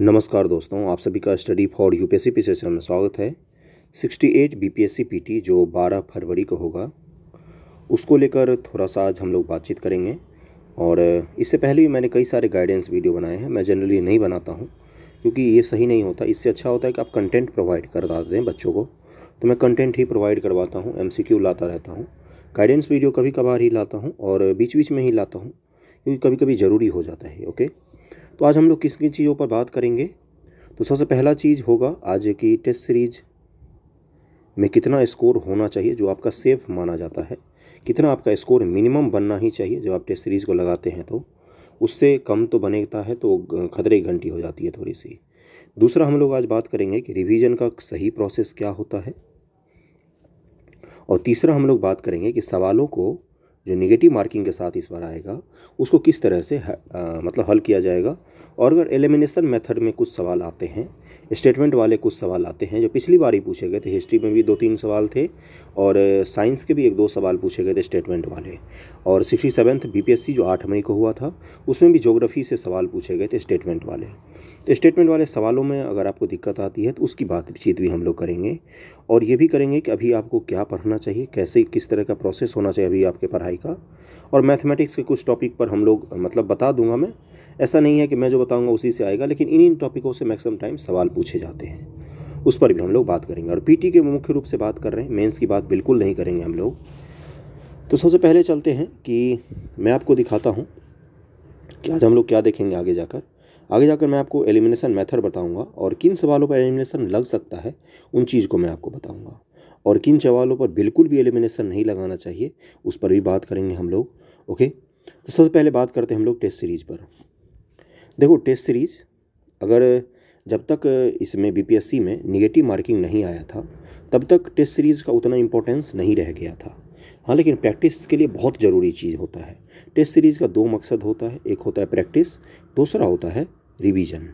नमस्कार दोस्तों आप सभी का study for UPSC P session में स्वागत है 68 बीपीएससी पीटी जो 12 फरवरी को होगा उसको लेकर थोड़ा सा आज हम लोग बातचीत करेंगे और इससे पहले भी मैंने कई सारे गाइडेंस वीडियो बनाए हैं मैं जनरली नहीं बनाता हूँ क्योंकि ये सही नहीं होता इससे अच्छा होता है कि आप कंटेंट प्रोवाइड करवा दें बच्चों को तो मैं कंटेंट ही प्रोवाइड करवाता हूँ एम लाता रहता हूँ गाइडेंस वीडियो कभी कभार ही लाता हूँ और बीच बीच में ही लाता हूँ क्योंकि कभी कभी ज़रूरी हो जाता है ओके तो आज हम लोग किस किन चीज़ों पर बात करेंगे तो सबसे पहला चीज़ होगा आज की टेस्ट सीरीज में कितना स्कोर होना चाहिए जो आपका सेफ माना जाता है कितना आपका स्कोर मिनिमम बनना ही चाहिए जब आप टेस्ट सीरीज़ को लगाते हैं तो उससे कम तो बनेता है तो खतरे की घंटी हो जाती है थोड़ी सी दूसरा हम लोग आज बात करेंगे कि रिवीजन का सही प्रोसेस क्या होता है और तीसरा हम लोग बात करेंगे कि सवालों को जो निगेटिव मार्किंग के साथ इस बार आएगा उसको किस तरह से ह, आ, मतलब हल किया जाएगा और अगर एलिमिनेशन मेथड में कुछ सवाल आते हैं स्टेटमेंट वाले कुछ सवाल आते हैं जो पिछली बार ही पूछे गए थे हिस्ट्री में भी दो तीन सवाल थे और साइंस के भी एक दो सवाल पूछे गए थे स्टेटमेंट वाले और सिक्सटी सेवन्थ बी जो आठ मई को हुआ था उसमें भी जोग्राफ़ी से सवाल पूछे गए थे स्टेटमेंट वाले स्टेटमेंट वाले सवालों में अगर आपको दिक्कत आती है तो उसकी बातचीत भी हम लोग करेंगे और ये भी करेंगे कि अभी आपको क्या पढ़ना चाहिए कैसे किस तरह का प्रोसेस होना चाहिए अभी आपके पढ़ाई का और मैथमेटिक्स के कुछ टॉपिक पर हम लोग मतलब बता दूंगा मैं ऐसा नहीं है कि मैं जो बताऊंगा उसी से आएगा लेकिन इन इन टॉपिकों से मैक्सिमम टाइम सवाल पूछे जाते हैं उस पर भी हम लोग बात करेंगे और पी के मुख्य रूप से बात कर रहे हैं मेन्स की बात बिल्कुल नहीं करेंगे हम लोग तो सबसे पहले चलते हैं कि मैं आपको दिखाता हूँ कि आज हम लोग क्या देखेंगे आगे जाकर आगे जाकर मैं आपको एलिमिनेशन मेथड बताऊंगा और किन सवालों पर एलिमिनेशन लग सकता है उन चीज़ को मैं आपको बताऊंगा और किन सवालों पर बिल्कुल भी एलिमिनेशन नहीं लगाना चाहिए उस पर भी बात करेंगे हम लोग ओके तो सबसे पहले बात करते हैं हम लोग टेस्ट सीरीज़ पर देखो टेस्ट सीरीज़ अगर जब तक इसमें बीपीएससी में निगेटिव मार्किंग नहीं आया था तब तक टेस्ट सीरीज़ का उतना इम्पोर्टेंस नहीं रह गया था हाँ लेकिन प्रैक्टिस के लिए बहुत ज़रूरी चीज़ होता है टेस्ट सीरीज़ का दो मकसद होता है एक होता है प्रैक्टिस दूसरा होता है रिवीजन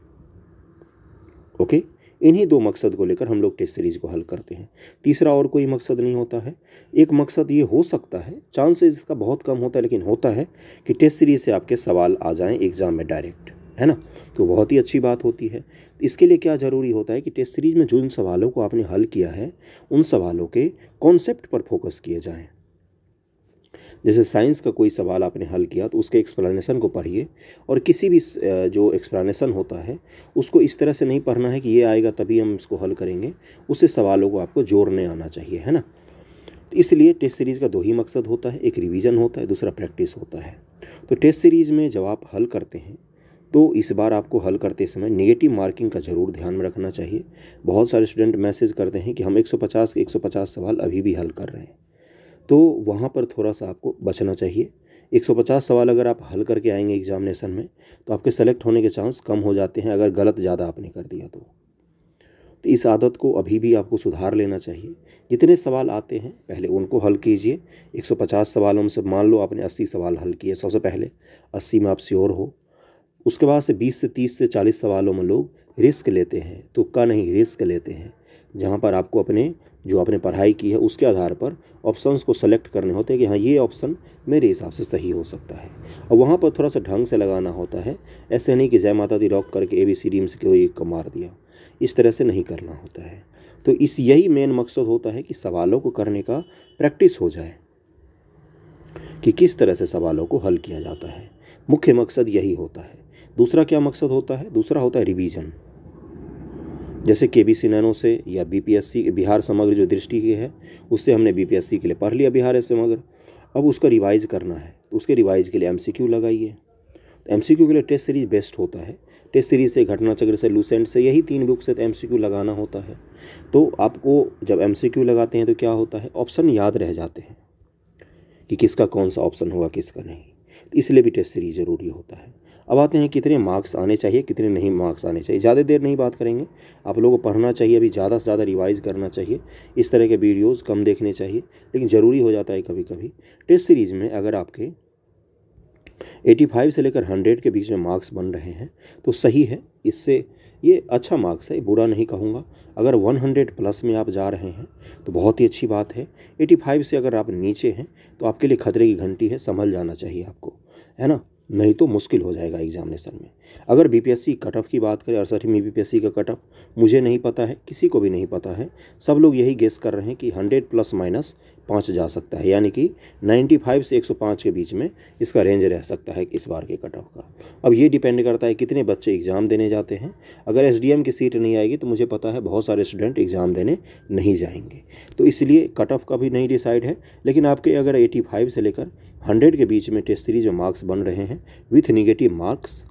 ओके इन्हीं दो मकसद को लेकर हम लोग टेस्ट सीरीज़ को हल करते हैं तीसरा और कोई मकसद नहीं होता है एक मकसद ये हो सकता है चांसेस इसका बहुत कम होता है लेकिन होता है कि टेस्ट सीरीज़ से आपके सवाल आ जाएँ एग्ज़ाम में डायरेक्ट है ना तो बहुत ही अच्छी बात होती है इसके लिए क्या ज़रूरी होता है कि टेस्ट सीरीज़ में जिन सवालों को आपने हल किया है उन सवालों के कॉन्सेप्ट पर फोकस किए जाएँ जैसे साइंस का कोई सवाल आपने हल किया तो उसके एक्सप्लेनेशन को पढ़िए और किसी भी जो एक्सप्लेनेशन होता है उसको इस तरह से नहीं पढ़ना है कि ये आएगा तभी हम इसको हल करेंगे उससे सवालों को आपको जोड़ने आना चाहिए है ना तो इसलिए टेस्ट सीरीज़ का दो ही मकसद होता है एक रिविज़न होता है दूसरा प्रैक्टिस होता है तो टेस्ट सीरीज़ में जब आप हल करते हैं तो इस बार आपको हल करते समय नेगेटिव मार्किंग का ज़रूर ध्यान में रखना चाहिए बहुत सारे स्टूडेंट मैसेज करते हैं कि हम 150 के 150 सवाल अभी भी हल कर रहे हैं तो वहाँ पर थोड़ा सा आपको बचना चाहिए 150 सवाल अगर आप हल करके आएंगे एग्जामिनेशन में तो आपके सेलेक्ट होने के चांस कम हो जाते हैं अगर गलत ज़्यादा आपने कर दिया तो तो इस आदत को अभी भी आपको सुधार लेना चाहिए जितने सवाल आते हैं पहले उनको हल कीजिए 150 सवालों में से मान लो आपने 80 सवाल हल किए सबसे पहले 80 में आप श्योर हो उसके बाद से 20 से 30 से 40 सवालों में लोग रिस्क लेते हैं तुक्का नहीं रिस्क लेते हैं जहाँ पर आपको अपने जो आपने पढ़ाई की है उसके आधार पर ऑप्शंस को सेलेक्ट करने होते हैं कि हाँ ये ऑप्शन मेरे हिसाब से सही हो सकता है और वहाँ पर थोड़ा सा ढंग से लगाना होता है ऐसे नहीं कि जय माता दी रॉक करके ए बी सी डी में से कोई एक मार दिया इस तरह से नहीं करना होता है तो इस यही मेन मकसद होता है कि सवालों को करने का प्रैक्टिस हो जाए कि किस तरह से सवालों को हल किया जाता है मुख्य मकसद यही होता है दूसरा क्या मकसद होता है दूसरा होता है रिवीजन जैसे के बी सिन्हानों से या B P S C Bihar समग्र जो दृष्टि की है उससे हमने बी पी एस सी के लिए पढ़ लिया बिहार समग्र अब उसका रिवाइज़ करना है तो उसके रिवाइज़ के लिए एम सी क्यू लगाइए तो एम सी क्यू के लिए टेस्ट सीरीज़ बेस्ट होता है टेस्ट सीरीज़ से घटना चक्र से लूसेंट से यही तीन बुक से तो एम सी क्यू लगाना होता है तो आपको जब एम सी क्यू लगाते हैं तो क्या होता है ऑप्शन याद रह जाते हैं कि किसका कौन सा ऑप्शन होगा किसका नहीं तो इसलिए भी टेस्ट सीरीज़ ज़रूरी होता है अब आते हैं कितने मार्क्स आने चाहिए कितने नहीं मार्क्स आने चाहिए ज़्यादा देर नहीं बात करेंगे आप लोगों को पढ़ना चाहिए अभी ज़्यादा से ज़्यादा रिवाइज़ करना चाहिए इस तरह के वीडियोज़ कम देखने चाहिए लेकिन ज़रूरी हो जाता है कभी कभी टेस्ट सीरीज़ में अगर आपके 85 से लेकर 100 के बीच में मार्क्स बन रहे हैं तो सही है इससे ये अच्छा मार्क्स है बुरा नहीं कहूँगा अगर 100 प्लस में आप जा रहे हैं तो बहुत ही अच्छी बात है 85 से अगर आप नीचे हैं तो आपके लिए खतरे की घंटी है संभल जाना चाहिए आपको है ना नहीं तो मुश्किल हो जाएगा एग्जामिनेशन में अगर बीपीएससी कट ऑफ की बात करें अड़सठवीं बीपीएससी का कट ऑफ मुझे नहीं पता है किसी को भी नहीं पता है सब लोग यही गेस कर रहे हैं कि हंड्रेड प्लस माइनस पाँच जा सकता है यानी कि 95 से 105 के बीच में इसका रेंज रह सकता है इस बार के कट ऑफ का अब ये डिपेंड करता है कितने बच्चे एग्ज़ाम देने जाते हैं अगर एस की सीट नहीं आएगी तो मुझे पता है बहुत सारे स्टूडेंट एग्ज़ाम देने नहीं जाएंगे तो इसलिए कट ऑफ का भी नहीं डिसाइड है लेकिन आपके अगर एटी से लेकर हंड्रेड के बीच में टेस्ट सीरीज में मार्क्स बन रहे हैं विथ निगेटिव मार्क्स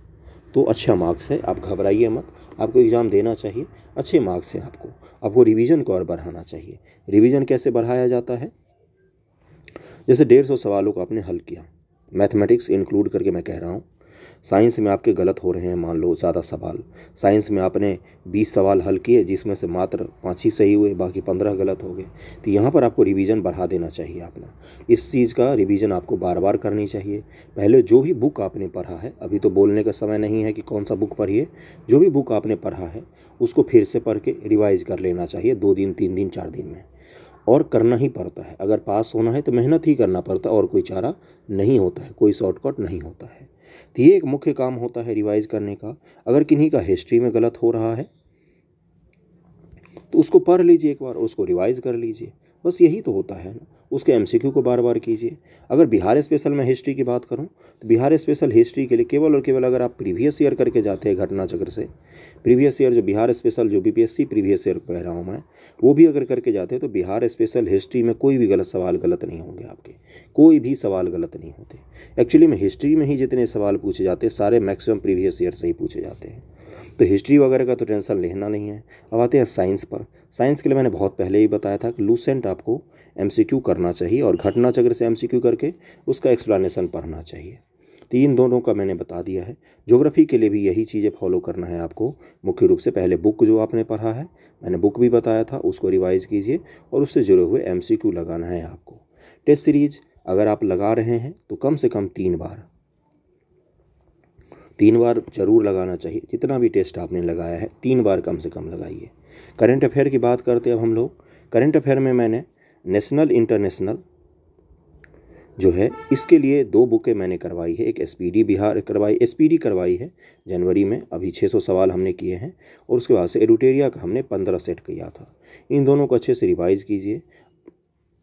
तो अच्छा मार्क्स है आप घबराइए मत आपको एग्ज़ाम देना चाहिए अच्छे मार्क्स हैं आपको आपको रिवीजन को और बढ़ाना चाहिए रिवीजन कैसे बढ़ाया जाता है जैसे डेढ़ सौ सवालों को आपने हल किया मैथमेटिक्स इंक्लूड करके मैं कह रहा हूँ साइंस में आपके गलत हो रहे हैं मान लो ज़्यादा सवाल साइंस में आपने 20 सवाल हल किए जिसमें से मात्र पाँच ही सही हुए बाकी पंद्रह गलत हो गए तो यहाँ पर आपको रिवीजन बढ़ा देना चाहिए आपने इस चीज़ का रिवीजन आपको बार बार करनी चाहिए पहले जो भी बुक आपने पढ़ा है अभी तो बोलने का समय नहीं है कि कौन सा बुक पढ़िए जो भी बुक आपने पढ़ा है उसको फिर से पढ़ के रिवाइज़ कर लेना चाहिए दो दिन तीन दिन चार दिन में और करना ही पड़ता है अगर पास होना है तो मेहनत ही करना पड़ता है और कोई चारा नहीं होता है कोई शॉर्टकट नहीं होता है तो ये एक मुख्य काम होता है रिवाइज करने का अगर किन्हीं का हिस्ट्री में गलत हो रहा है तो उसको पढ़ लीजिए एक बार उसको रिवाइज कर लीजिए बस यही तो होता है ना उसके एम को बार बार कीजिए अगर बिहार स्पेशल में हिस्ट्री की बात करूं तो बिहार स्पेशल हिस्ट्री के लिए केवल और केवल अगर आप प्रीवियस ईयर करके जाते हैं घटना चक्र से प्रीवियस ईयर जो बिहार स्पेशल जो बीपीएससी प्रीवियस ईयर कह रहा हूं मैं वो भी अगर करके जाते हैं तो बिहार स्पेशल हिस्ट्री में कोई भी गलत सवाल गलत नहीं होंगे आपके कोई भी सवाल गलत नहीं होते एक्चुअली में हिस्ट्री में ही जितने सवाल पूछे जाते हैं सारे मैक्सिमम प्रीवियस ईयर से ही पूछे जाते हैं तो हिस्ट्री वगैरह का तो टेंशन लेना नहीं है अब आते हैं साइंस पर साइंस के लिए मैंने बहुत पहले ही बताया था कि लूसेंट आपको एमसीक्यू करना चाहिए और घटना चक्र से एमसीक्यू करके उसका एक्सप्लानसन पढ़ना चाहिए तीन दोनों का मैंने बता दिया है ज्योग्राफी के लिए भी यही चीज़ें फॉलो करना है आपको मुख्य रूप से पहले बुक जो आपने पढ़ा है मैंने बुक भी बताया था उसको रिवाइज़ कीजिए और उससे जुड़े हुए एमसीक्यू लगाना है आपको टेस्ट सीरीज अगर आप लगा रहे हैं तो कम से कम तीन बार तीन बार जरूर लगाना चाहिए जितना भी टेस्ट आपने लगाया है तीन बार कम से कम लगाइए करंट अफेयर की बात करते अब हम लोग करंट अफेयर में मैंने नेशनल इंटरनेशनल जो है इसके लिए दो बुकें मैंने करवाई है एक एसपीडी बिहार करवाई एसपीडी करवाई है जनवरी में अभी 600 सवाल हमने किए हैं और उसके बाद से एडुटेरिया का हमने 15 सेट किया था इन दोनों को अच्छे से रिवाइज़ कीजिए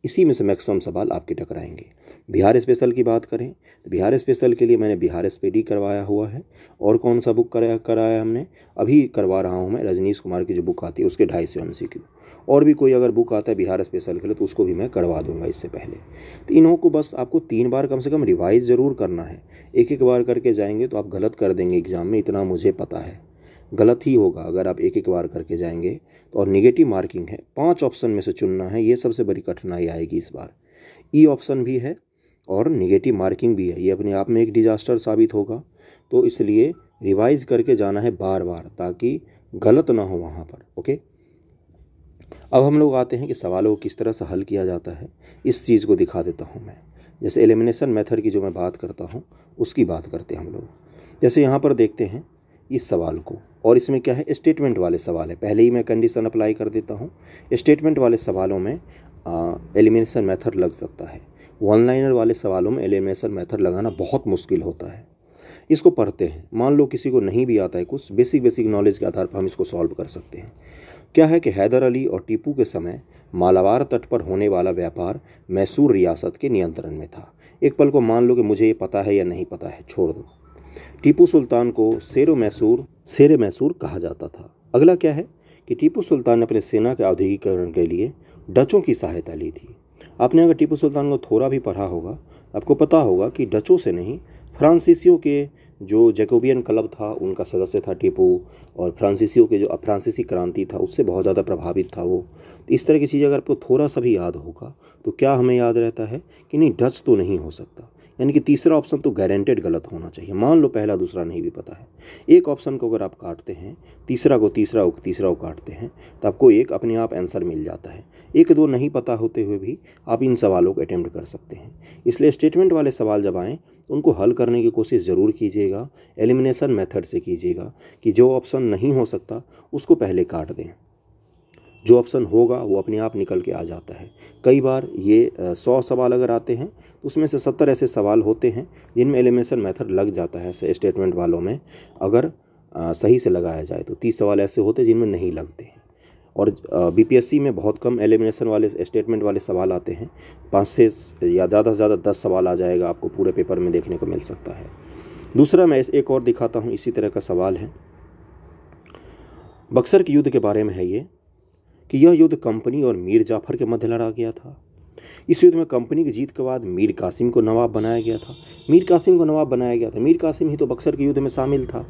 इसी में से मैक्सिमम सवाल आपके टकराएंगे बिहार स्पेशल की बात करें तो बिहार स्पेशल के लिए मैंने बिहार एस पी डी करवाया हुआ है और कौन सा बुक कराया कराया हमने अभी करवा रहा हूँ मैं रजनीश कुमार की जो बुक आती है उसके ढाई सौ एम सी क्यू और भी कोई अगर बुक आता है बिहार स्पेशल के लिए तो उसको भी मैं करवा दूंगा इससे पहले तो इन्हों को बस आपको तीन बार कम से कम रिवाइज ज़रूर करना है एक एक बार करके जाएंगे तो आप गलत कर देंगे एग्ज़ाम में इतना मुझे पता है गलत ही होगा अगर आप एक एक बार करके जाएंगे तो और निगेटिव मार्किंग है पांच ऑप्शन में से चुनना है ये सबसे बड़ी कठिनाई आएगी इस बार ई e ऑप्शन भी है और निगेटिव मार्किंग भी है ये अपने आप में एक डिजास्टर साबित होगा तो इसलिए रिवाइज करके जाना है बार बार ताकि गलत ना हो वहाँ पर ओके अब हम लोग आते हैं कि सवालों को किस तरह से हल किया जाता है इस चीज़ को दिखा देता हूँ मैं जैसे एलिमिनेशन मेथड की जो मैं बात करता हूँ उसकी बात करते हैं हम लोग जैसे यहाँ पर देखते हैं इस सवाल को और इसमें क्या है स्टेटमेंट वाले सवाल है पहले ही मैं कंडीशन अप्लाई कर देता हूँ स्टेटमेंट वाले सवालों में एलिमिनेशन मेथड लग सकता है वन लाइनर वाले सवालों में एलिमिनेशन मेथड लगाना बहुत मुश्किल होता है इसको पढ़ते हैं मान लो किसी को नहीं भी आता है कुछ बेसिक बेसिक नॉलेज के आधार पर हम इसको सॉल्व कर सकते हैं क्या है कि हैदर अली और टीपू के समय मालावार तट पर होने वाला व्यापार मैसूर रियासत के नियंत्रण में था एक पल को मान लो कि मुझे ये पता है या नहीं पता है छोड़ दो टीपू सुल्तान को शेर मैसूर शेर मैसूर कहा जाता था अगला क्या है कि टीपू सुल्तान ने अपने सेना के औद्योगिकरण के लिए डचों की सहायता ली थी आपने अगर टीपू सुल्तान को थोड़ा भी पढ़ा होगा आपको पता होगा कि डचों से नहीं फ्रांसीसियों के जो जैकोबियन क्लब था उनका सदस्य था टीपू और फ्रांसीसियों के जो फ्रांसीसी क्रांति था उससे बहुत ज़्यादा प्रभावित था वो तो इस तरह की चीज़ अगर आपको थोड़ा सा भी याद होगा तो क्या हमें याद रहता है कि नहीं डच तो नहीं हो सकता यानी कि तीसरा ऑप्शन तो गारंटेड गलत होना चाहिए मान लो पहला दूसरा नहीं भी पता है एक ऑप्शन को अगर आप काटते हैं तीसरा को तीसरा को तीसरा को काटते हैं तो आपको एक अपने आप आंसर मिल जाता है एक दो नहीं पता होते हुए भी आप इन सवालों को अटैम्प्ट कर सकते हैं इसलिए स्टेटमेंट वाले सवाल जब आएँ उनको हल करने की कोशिश ज़रूर कीजिएगा एलिमिनेसन मेथड से कीजिएगा कि जो ऑप्शन नहीं हो सकता उसको पहले काट दें जो ऑप्शन होगा वो अपने आप निकल के आ जाता है कई बार ये सौ सवाल अगर आते हैं तो उसमें से सत्तर ऐसे सवाल होते हैं जिनमें एलिमिनेशन मेथड लग जाता है स्टेटमेंट वालों में अगर सही से लगाया जाए तो तीस सवाल ऐसे होते हैं जिनमें नहीं लगते हैं और बीपीएससी में बहुत कम एलिमिनेशन वाले स्टेटमेंट वाले सवाल आते हैं पाँच से या ज़्यादा से ज़्यादा दस सवाल आ जाएगा आपको पूरे पेपर में देखने को मिल सकता है दूसरा मैं एक और दिखाता हूँ इसी तरह का सवाल है बक्सर के युद्ध के बारे में है ये कि यह युद्ध कंपनी और मीर जाफर के मध्य लड़ा गया था इस युद्ध में कंपनी की जीत के बाद मीर कासिम को नवाब बनाया गया था मीर कासिम को नवाब बनाया गया था मीर कासिम ही तो बक्सर के युद्ध में शामिल था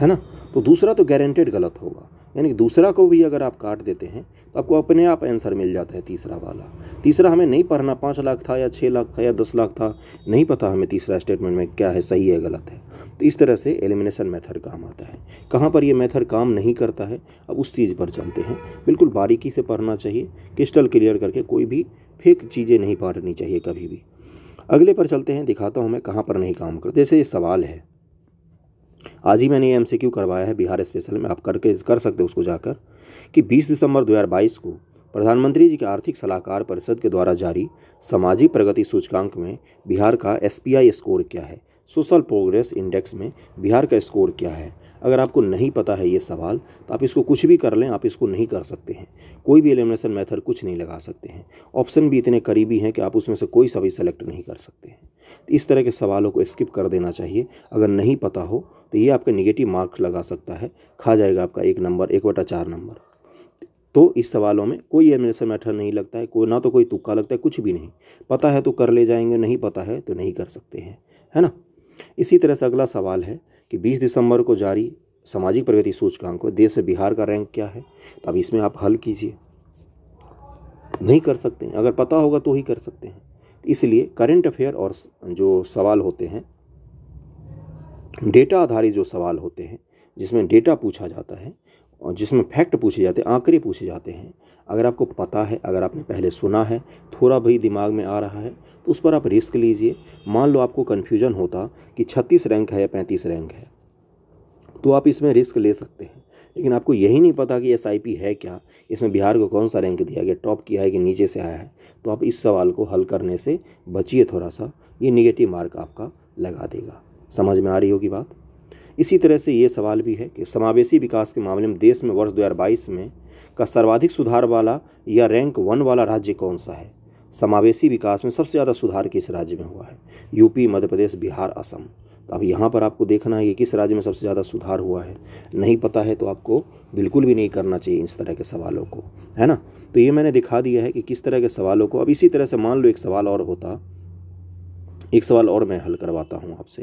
है ना तो दूसरा तो गारंटेड गलत होगा यानी कि दूसरा को भी अगर आप काट देते हैं तो आपको अपने आप आंसर मिल जाता है तीसरा वाला तीसरा हमें नहीं पढ़ना पाँच लाख था या छः लाख था या दस लाख था नहीं पता हमें तीसरा स्टेटमेंट में क्या है सही है गलत है तो इस तरह से एलिमिनेशन मेथड काम आता है कहाँ पर ये मेथड काम नहीं करता है अब उस चीज़ पर चलते हैं बिल्कुल बारीकी से पढ़ना चाहिए क्रिस्टल क्लियर करके कोई भी फेक चीज़ें नहीं पढ़नी चाहिए कभी भी अगले पर चलते हैं दिखाता हूँ मैं कहाँ पर नहीं काम करता जैसे ये सवाल है आज ही मैंने ये एमसीक्यू करवाया है बिहार स्पेशल में आप करके कर सकते हो उसको जाकर कि 20 दिसंबर 2022 को प्रधानमंत्री जी के आर्थिक सलाहकार परिषद के द्वारा जारी सामाजिक प्रगति सूचकांक में बिहार का एस स्कोर क्या है सोशल प्रोग्रेस इंडेक्स में बिहार का स्कोर क्या है अगर आपको नहीं पता है ये सवाल तो आप इसको कुछ भी कर लें आप इसको नहीं कर सकते हैं कोई भी एलिमिनेशन मेथड कुछ नहीं लगा सकते हैं ऑप्शन भी इतने करीबी हैं कि आप उसमें से कोई सभी सेलेक्ट नहीं कर सकते हैं तो इस तरह के सवालों को स्किप कर देना चाहिए अगर नहीं पता हो तो ये आपके निगेटिव मार्क्स लगा सकता है खा जाएगा आपका एक नंबर एक बटा चार नंबर तो इस सवालों में कोई एलिमिनेशन मैथड नहीं लगता है कोई ना तो कोई तुक्का लगता है कुछ भी नहीं पता है तो कर ले जाएंगे नहीं पता है तो नहीं कर सकते हैं है ना इसी तरह से अगला सवाल है कि 20 दिसंबर को जारी सामाजिक प्रगति सूचकांक में देश में बिहार का रैंक क्या है तो अब इसमें आप हल कीजिए नहीं कर सकते हैं अगर पता होगा तो ही कर सकते हैं इसलिए करंट अफेयर और जो सवाल होते हैं डेटा आधारित जो सवाल होते हैं जिसमें डेटा पूछा जाता है और जिसमें फैक्ट पूछे जाते हैं आंकड़े पूछे जाते हैं अगर आपको पता है अगर आपने पहले सुना है थोड़ा भी दिमाग में आ रहा है तो उस पर आप रिस्क लीजिए मान लो आपको कन्फ्यूजन होता कि छत्तीस रैंक है या पैंतीस रैंक है तो आप इसमें रिस्क ले सकते हैं लेकिन आपको यही नहीं पता कि एस है क्या इसमें बिहार को कौन सा रैंक दिया गया टॉप किया है कि नीचे से आया है तो आप इस सवाल को हल करने से बचिए थोड़ा सा ये निगेटिव मार्क आपका लगा देगा समझ में आ रही होगी बात इसी तरह से ये सवाल भी है कि समावेशी विकास के मामले में देश में वर्ष दो में का सर्वाधिक सुधार वाला या रैंक वन वाला राज्य कौन सा है समावेशी विकास में सबसे ज़्यादा सुधार किस राज्य में हुआ है यूपी मध्य प्रदेश बिहार असम तो अब यहाँ पर आपको देखना है कि किस राज्य में सबसे ज़्यादा सुधार हुआ है नहीं पता है तो आपको बिल्कुल भी नहीं करना चाहिए इस तरह के सवालों को है ना तो ये मैंने दिखा दिया है कि किस तरह के सवालों को अब इसी तरह से मान लो एक सवाल और होता एक सवाल और मैं हल करवाता हूँ आपसे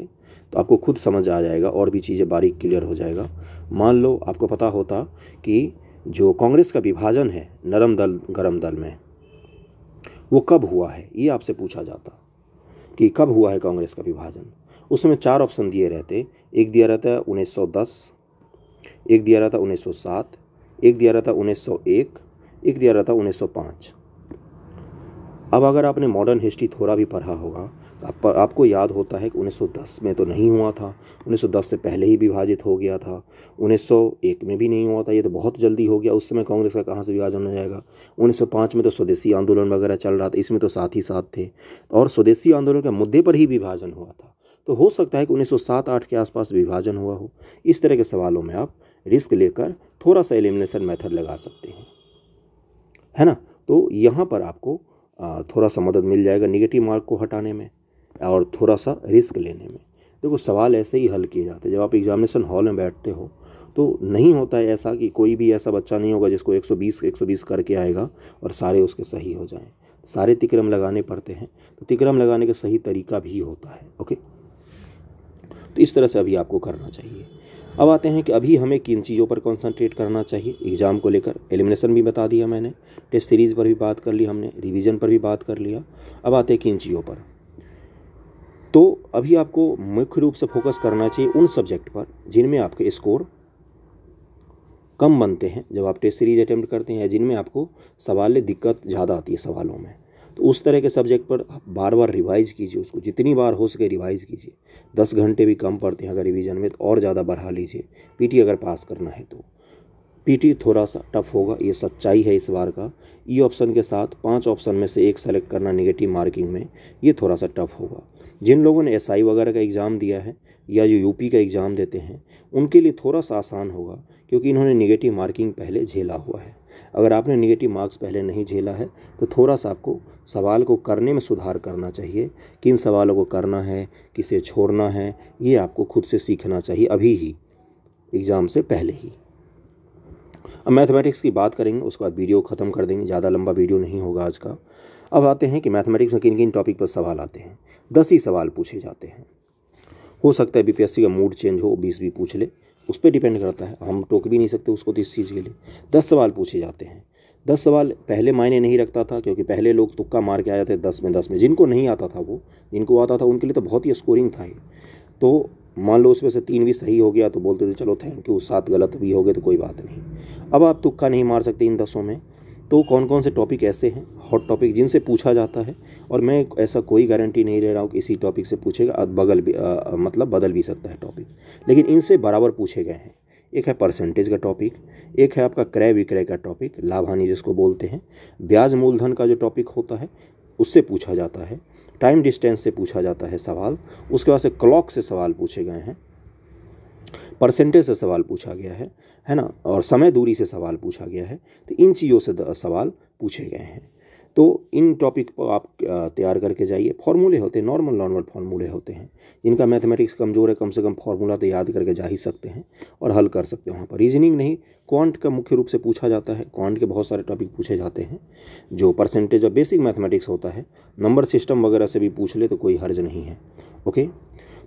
तो आपको खुद समझ आ जाएगा और भी चीज़ें बारीक क्लियर हो जाएगा मान लो आपको पता होता कि जो कांग्रेस का विभाजन है नरम दल गरम दल में वो कब हुआ है ये आपसे पूछा जाता कि कब हुआ है कांग्रेस का विभाजन उसमें चार ऑप्शन दिए रहते एक दिया रहता है उन्नीस एक दिया रहता उन्नीस एक दिया रहता उन्नीस एक दिया रहता उन्नीस अब अगर आपने मॉडर्न हिस्ट्री थोड़ा भी पढ़ा होगा आप, आपको याद होता है कि 1910 में तो नहीं हुआ था 1910 से पहले ही विभाजित हो गया था 1901 में भी नहीं हुआ था ये तो बहुत जल्दी हो गया उस समय कांग्रेस का कहाँ से विभाजन हो जाएगा 1905 में तो स्वदेशी आंदोलन वगैरह चल रहा था इसमें तो साथ ही साथ थे और स्वदेशी आंदोलन के मुद्दे पर ही विभाजन हुआ था तो हो सकता है कि उन्नीस सौ के आसपास विभाजन हुआ हो इस तरह के सवालों में आप रिस्क लेकर थोड़ा सा एलिमिनेशन मेथड लगा सकते हैं है ना तो यहाँ पर आपको थोड़ा सा मदद मिल जाएगा निगेटिव मार्क को हटाने में और थोड़ा सा रिस्क लेने में देखो सवाल ऐसे ही हल किए जाते हैं जब आप एग्जामिनेशन हॉल में बैठते हो तो नहीं होता है ऐसा कि कोई भी ऐसा बच्चा नहीं होगा जिसको 120 120 करके आएगा और सारे उसके सही हो जाएं सारे तिक्रम लगाने पड़ते हैं तो तिक्रम लगाने का सही तरीका भी होता है ओके तो इस तरह से अभी आपको करना चाहिए अब आते हैं कि अभी हमें किन चीज़ों पर कंसंट्रेट करना चाहिए एग्ज़ाम को लेकर एलिमिनेशन भी बता दिया मैंने टेस्ट सीरीज़ पर भी बात कर ली हमने रिवीजन पर भी बात कर लिया अब आते हैं किन चीज़ों पर तो अभी आपको मुख्य रूप से फोकस करना चाहिए उन सब्जेक्ट पर जिनमें आपके स्कोर कम बनते हैं जब आप टेस्ट सीरीज अटैम्प्ट करते हैं जिनमें आपको सवाल दिक्कत ज़्यादा आती है सवालों में तो उस तरह के सब्जेक्ट पर आप बार बार रिवाइज कीजिए उसको जितनी बार हो सके रिवाइज कीजिए दस घंटे भी कम पड़ते हैं अगर रिवीजन में तो और ज़्यादा बढ़ा लीजिए पीटी अगर पास करना है तो पीटी थोड़ा सा टफ होगा ये सच्चाई है इस बार का ई e ऑप्शन के साथ पांच ऑप्शन में से एक सेलेक्ट करना निगेटिव मार्किंग में ये थोड़ा सा टफ होगा जिन लोगों ने एस वगैरह का एग्ज़ाम दिया है या जो यूपी का एग्ज़ाम देते हैं उनके लिए थोड़ा सा आसान होगा क्योंकि इन्होंने निगेटिव मार्किंग पहले झेला हुआ है अगर आपने निगेटिव मार्क्स पहले नहीं झेला है तो थोड़ा सा आपको सवाल को करने में सुधार करना चाहिए किन सवालों को करना है किसे छोड़ना है ये आपको खुद से सीखना चाहिए अभी ही एग्ज़ाम से पहले ही अब मैथमेटिक्स की बात करेंगे उसके बाद वीडियो ख़त्म कर देंगे ज़्यादा लंबा वीडियो नहीं होगा आज का अब आते हैं कि मैथमेटिक्स में किन किन टॉपिक पर सवाल आते हैं दस ही सवाल पूछे जाते हैं हो सकता है बीपीएससी का मूड चेंज हो बीस भी पूछ ले उस पर डिपेंड करता है हम टोक भी नहीं सकते उसको तो इस चीज़ के लिए दस सवाल पूछे जाते हैं दस सवाल पहले मायने नहीं रखता था क्योंकि पहले लोग तुक्का मार के आ जाते दस में दस में जिनको नहीं आता था वो जिनको आता था उनके लिए तो बहुत ही स्कोरिंग था ये तो मान लो उसमें से तीन भी सही हो गया तो बोलते थे चलो थैंक यू सात गलत भी हो गए तो कोई बात नहीं अब आप तुक्का नहीं मार सकते इन दसों में तो कौन कौन से टॉपिक ऐसे हैं हॉट टॉपिक जिनसे पूछा जाता है और मैं ऐसा कोई गारंटी नहीं ले रहा हूँ कि इसी टॉपिक से पूछेगा बगल भी आ, मतलब बदल भी सकता है टॉपिक लेकिन इनसे बराबर पूछे गए हैं एक है परसेंटेज का टॉपिक एक है आपका क्रय विक्रय का टॉपिक लाभ हानि जिसको बोलते हैं ब्याज मूलधन का जो टॉपिक होता है उससे पूछा जाता है टाइम डिस्टेंस से पूछा जाता है सवाल उसके बाद से क्लॉक से सवाल पूछे गए हैं परसेंटेज से सवाल पूछा गया है है ना और समय दूरी से सवाल पूछा गया है तो इन चीज़ों से सवाल पूछे गए हैं तो इन टॉपिक को आप तैयार करके जाइए फार्मूले होते हैं नॉर्मल नॉर्मल फार्मूले होते हैं इनका मैथमेटिक्स कमज़ोर है कम से कम फार्मूला तो याद करके जा ही सकते हैं और हल कर सकते हैं वहाँ पर रीजनिंग नहीं क्वांट का मुख्य रूप से पूछा जाता है क्वांट के बहुत सारे टॉपिक पूछे जाते हैं जो परसेंटेज और बेसिक मैथमेटिक्स होता है नंबर सिस्टम वगैरह से भी पूछ ले तो कोई हर्ज नहीं है ओके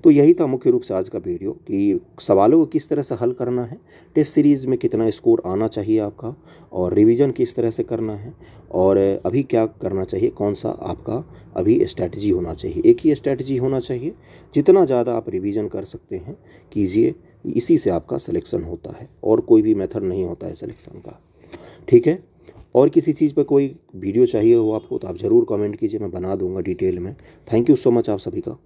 तो यही था मुख्य रूप से आज का वीडियो कि सवालों को किस तरह से हल करना है टेस्ट सीरीज़ में कितना स्कोर आना चाहिए आपका और रिवीजन किस तरह से करना है और अभी क्या करना चाहिए कौन सा आपका अभी स्ट्रैटी होना चाहिए एक ही स्ट्रैटी होना चाहिए जितना ज़्यादा आप रिविज़न कर सकते हैं कीजिए इसी से आपका सलेक्शन होता है और कोई भी मेथड नहीं होता है सलेक्शन का ठीक है और किसी चीज़ पर कोई वीडियो चाहिए हो आपको तो आप ज़रूर कमेंट कीजिए मैं बना दूंगा डिटेल में थैंक यू सो मच आप सभी का